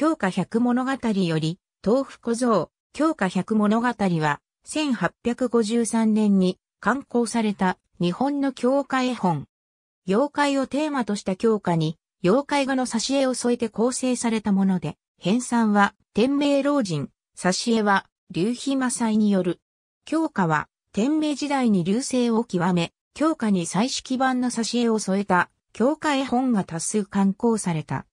強化百物語より、豆腐小僧、強化百物語は、1853年に刊行された日本の教科絵本。妖怪をテーマとした教科に、妖怪画の挿絵を添えて構成されたもので、編纂は天明老人、挿絵は流飛魔祭による。教科は天明時代に流星を極め、教科に彩色版の挿絵を添えた教科絵本が多数刊行された。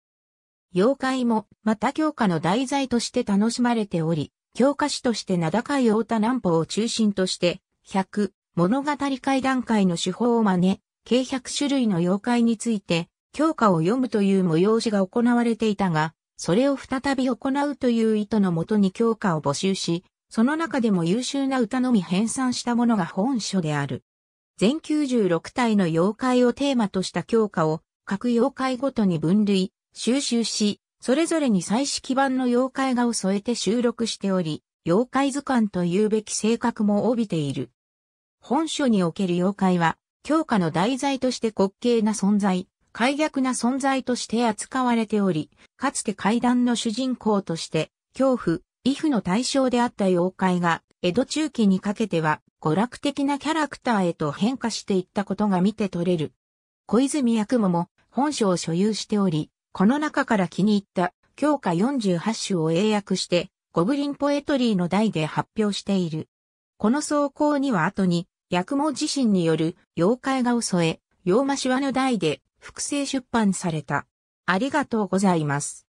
妖怪も、また教科の題材として楽しまれており、教科書として名高い大田南方を中心として、100、物語会談会の手法を真似、計100種類の妖怪について、教科を読むという催しが行われていたが、それを再び行うという意図のもとに教科を募集し、その中でも優秀な歌のみ編纂したものが本書である。全96体の妖怪をテーマとした教科を、各妖怪ごとに分類、収集し、それぞれに彩色版の妖怪画を添えて収録しており、妖怪図鑑というべき性格も帯びている。本書における妖怪は、教科の題材として滑稽な存在、快逆な存在として扱われており、かつて怪談の主人公として、恐怖、威風の対象であった妖怪が、江戸中期にかけては、娯楽的なキャラクターへと変化していったことが見て取れる。小泉八雲も本書を所有しており、この中から気に入った教科48種を英訳して、ゴブリンポエトリーの題で発表している。この草稿には後に、薬も自身による妖怪画を添え、妖魔シワの題で複製出版された。ありがとうございます。